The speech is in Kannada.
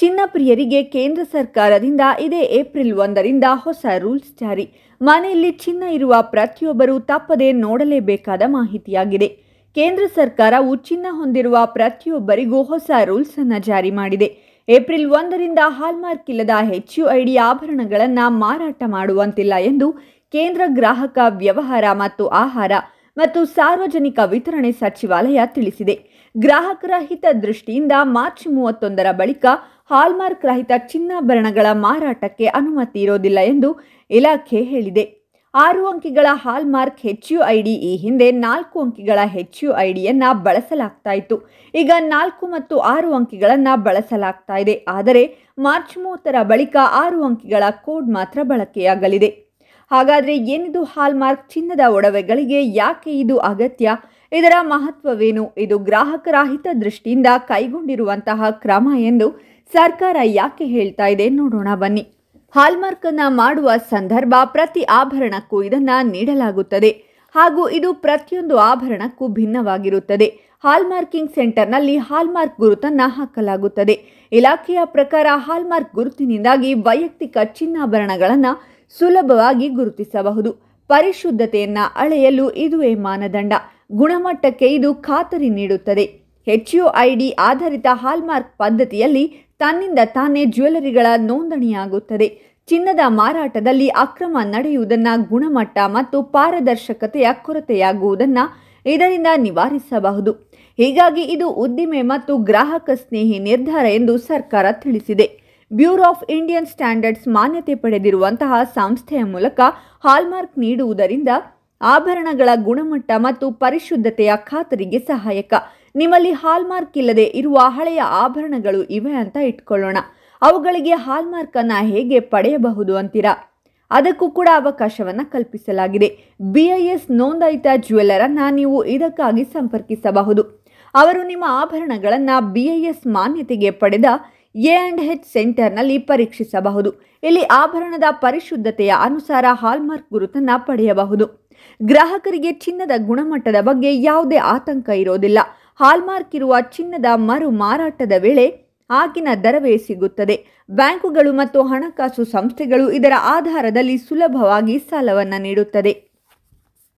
ಚಿನ್ನ ಪ್ರಿಯರಿಗೆ ಕೇಂದ್ರ ಸರ್ಕಾರದಿಂದ ಇದೇ ಏಪ್ರಿಲ್ ಒಂದರಿಂದ ಹೊಸ ರೂಲ್ಸ್ ಜಾರಿ ಮನೆಯಲ್ಲಿ ಚಿನ್ನ ಇರುವ ಪ್ರತಿಯೊಬ್ಬರೂ ತಪ್ಪದೇ ನೋಡಲೇಬೇಕಾದ ಮಾಹಿತಿಯಾಗಿದೆ ಕೇಂದ್ರ ಸರ್ಕಾರವು ಚಿನ್ನ ಹೊಂದಿರುವ ಪ್ರತಿಯೊಬ್ಬರಿಗೂ ಹೊಸ ರೂಲ್ಸ್ ಅನ್ನು ಜಾರಿ ಮಾಡಿದೆ ಏಪ್ರಿಲ್ ಒಂದರಿಂದ ಹಾಲ್ಮಾರ್ಕ್ ಇಲ್ಲದ ಹೆಚ್ಚು ಐಡಿ ಆಭರಣಗಳನ್ನು ಮಾರಾಟ ಮಾಡುವಂತಿಲ್ಲ ಎಂದು ಕೇಂದ್ರ ಗ್ರಾಹಕ ವ್ಯವಹಾರ ಮತ್ತು ಆಹಾರ ಮತ್ತು ಸಾರ್ವಜನಿಕ ವಿತರಣೆ ಸಚಿವಾಲಯ ತಿಳಿಸಿದೆ ಗ್ರಾಹಕರ ಹಿತದೃಷ್ಟಿಯಿಂದ ಮಾರ್ಚ್ ಮೂವತ್ತೊಂದರ ಬಳಿಕ ಹಾಲ್ಮಾರ್ಕ್ ರಹಿತ ಚಿನ್ನಾಭರಣಗಳ ಮಾರಾಟಕ್ಕೆ ಅನುಮತಿ ಇರೋದಿಲ್ಲ ಎಂದು ಇಲಾಖೆ ಹೇಳಿದೆ ಆರು ಅಂಕಿಗಳ ಹಾಲ್ಮಾರ್ಕ್ ಹೆಚ್ ಯು ಐಡಿ ಈ ಹಿಂದೆ ನಾಲ್ಕು ಅಂಕಿಗಳ ಹೆಚ್ ಯು ಐಡಿಯನ್ನು ಬಳಸಲಾಗ್ತಾ ಇತ್ತು ಈಗ ನಾಲ್ಕು ಮತ್ತು ಆರು ಅಂಕಿಗಳನ್ನು ಬಳಸಲಾಗ್ತಾ ಇದೆ ಆದರೆ ಮಾರ್ಚ್ ಮೂವತ್ತರ ಬಳಿಕ ಆರು ಅಂಕಿಗಳ ಕೋಡ್ ಮಾತ್ರ ಬಳಕೆಯಾಗಲಿದೆ ಹಾಗಾದರೆ ಏನಿದು ಹಾಲ್ಮಾರ್ಕ್ ಚಿನ್ನದ ಒಡವೆಗಳಿಗೆ ಯಾಕೆ ಇದು ಅಗತ್ಯ ಇದರ ಮಹತ್ವವೇನು ಇದು ಗ್ರಾಹಕರಹಿತ ದೃಷ್ಟಿಯಿಂದ ಕೈಗೊಂಡಿರುವಂತಹ ಕ್ರಮ ಎಂದು ಸರ್ಕಾರ ಯಾಕೆ ಹೇಳ್ತಾ ಇದೆ ನೋಡೋಣ ಬನ್ನಿ ಹಾಲ್ಮಾರ್ಕ್ ಅನ್ನ ಮಾಡುವ ಸಂದರ್ಭ ಪ್ರತಿ ಆಭರಣಕ್ಕೂ ಇದನ್ನ ನೀಡಲಾಗುತ್ತದೆ ಹಾಗೂ ಇದು ಪ್ರತಿಯೊಂದು ಆಭರಣಕ್ಕೂ ಭಿನ್ನವಾಗಿರುತ್ತದೆ ಹಾಲ್ಮಾರ್ಕಿಂಗ್ ಸೆಂಟರ್ನಲ್ಲಿ ಹಾಲ್ಮಾರ್ಕ್ ಗುರುತನ್ನು ಹಾಕಲಾಗುತ್ತದೆ ಇಲಾಖೆಯ ಪ್ರಕಾರ ಹಾಲ್ಮಾರ್ಕ್ ಗುರುತಿನಿಂದಾಗಿ ವೈಯಕ್ತಿಕ ಚಿನ್ನಾಭರಣಗಳನ್ನು ಸುಲಭವಾಗಿ ಗುರುತಿಸಬಹುದು ಪರಿಶುದ್ಧತೆಯನ್ನು ಅಳೆಯಲು ಇದುವೇ ಮಾನದಂಡ ಗುಣಮಟ್ಟಕ್ಕೆ ಇದು ಖಾತರಿ ನೀಡುತ್ತದೆ ಹೆಚ್ಯು ಐಡಿ ಆಧಾರಿತ ಹಾಲ್ಮಾರ್ಕ್ ಪದ್ಧತಿಯಲ್ಲಿ ತನ್ನಿಂದ ತಾನೇ ಜ್ಯುವೆಲರಿಗಳ ನೋಂದಣಿಯಾಗುತ್ತದೆ ಚಿನ್ನದ ಮಾರಾಟದಲ್ಲಿ ಅಕ್ರಮ ನಡೆಯುವುದನ್ನು ಗುಣಮಟ್ಟ ಮತ್ತು ಪಾರದರ್ಶಕತೆಯ ಕೊರತೆಯಾಗುವುದನ್ನು ಇದರಿಂದ ನಿವಾರಿಸಬಹುದು ಹೀಗಾಗಿ ಇದು ಉದ್ದಿಮೆ ಮತ್ತು ಗ್ರಾಹಕ ಸ್ನೇಹಿ ನಿರ್ಧಾರ ಎಂದು ಸರ್ಕಾರ ತಿಳಿಸಿದೆ ಬ್ಯೂರೋ ಆಫ್ ಇಂಡಿಯನ್ ಸ್ಟ್ಯಾಂಡರ್ಡ್ಸ್ ಮಾನ್ಯತೆ ಪಡೆದಿರುವಂತಹ ಸಂಸ್ಥೆಯ ಮೂಲಕ ಹಾಲ್ಮಾರ್ಕ್ ನೀಡುವುದರಿಂದ ಆಭರಣಗಳ ಗುಣಮಟ್ಟ ಮತ್ತು ಪರಿಶುದ್ಧತೆಯ ಖಾತರಿಗೆ ಸಹಾಯಕ ನಿಮ್ಮಲ್ಲಿ ಹಾಲ್ಮಾರ್ಕ್ ಇಲ್ಲದೆ ಇರುವ ಹಳೆಯ ಆಭರಣಗಳು ಇವೆ ಅಂತ ಇಟ್ಕೊಳ್ಳೋಣ ಅವುಗಳಿಗೆ ಹಾಲ್ಮಾರ್ಕ್ ಅನ್ನ ಹೇಗೆ ಪಡೆಯಬಹುದು ಅಂತೀರಾ ಅದಕ್ಕೂ ಕೂಡ ಅವಕಾಶವನ್ನು ಕಲ್ಪಿಸಲಾಗಿದೆ ಎಸ್ ನೋಂದಾಯಿತ ಜ್ಯುವೆಲ್ಲರನ್ನು ನೀವು ಇದಕ್ಕಾಗಿ ಸಂಪರ್ಕಿಸಬಹುದು ಅವರು ನಿಮ್ಮ ಆಭರಣಗಳನ್ನು ಎಸ್ ಮಾನ್ಯತೆಗೆ ಪಡೆದ ಎ ಆ್ಯಂಡ್ ಹೆಚ್ ಸೆಂಟರ್ನಲ್ಲಿ ಪರೀಕ್ಷಿಸಬಹುದು ಇಲ್ಲಿ ಆಭರಣದ ಪರಿಶುದ್ಧತೆಯ ಅನುಸಾರ ಹಾಲ್ಮಾರ್ಕ್ ಗುರುತನ್ನು ಪಡೆಯಬಹುದು ಗ್ರಾಹಕರಿಗೆ ಚಿನ್ನದ ಗುಣಮಟ್ಟದ ಬಗ್ಗೆ ಯಾವುದೇ ಆತಂಕ ಇರೋದಿಲ್ಲ ಹಾಲ್ಮಾರ್ಕ್ ಇರುವ ಚಿನ್ನದ ಮರು ಮಾರಾಟದ ವೇಳೆ ಆಗಿನ ದರವೇ ಸಿಗುತ್ತದೆ ಬ್ಯಾಂಕುಗಳು ಮತ್ತು ಹಣಕಾಸು ಸಂಸ್ಥೆಗಳು ಇದರ ಆಧಾರದಲ್ಲಿ ಸುಲಭವಾಗಿ ಸಾಲವನ್ನು ನೀಡುತ್ತದೆ